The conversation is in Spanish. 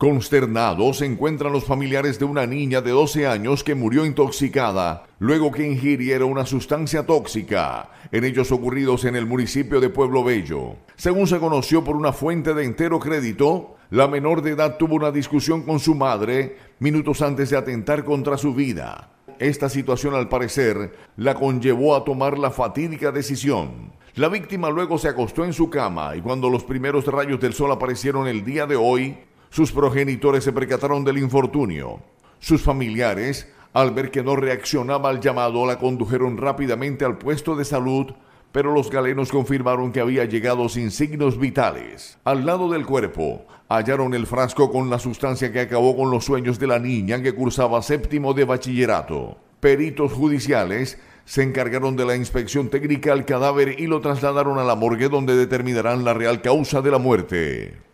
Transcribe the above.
Consternados se encuentran los familiares de una niña de 12 años que murió intoxicada luego que ingiriera una sustancia tóxica en ellos ocurridos en el municipio de Pueblo Bello. Según se conoció por una fuente de entero crédito, la menor de edad tuvo una discusión con su madre minutos antes de atentar contra su vida. Esta situación al parecer la conllevó a tomar la fatídica decisión. La víctima luego se acostó en su cama y cuando los primeros rayos del sol aparecieron el día de hoy, sus progenitores se percataron del infortunio. Sus familiares, al ver que no reaccionaba al llamado, la condujeron rápidamente al puesto de salud, pero los galenos confirmaron que había llegado sin signos vitales. Al lado del cuerpo, hallaron el frasco con la sustancia que acabó con los sueños de la niña que cursaba séptimo de bachillerato. Peritos judiciales se encargaron de la inspección técnica al cadáver y lo trasladaron a la morgue donde determinarán la real causa de la muerte.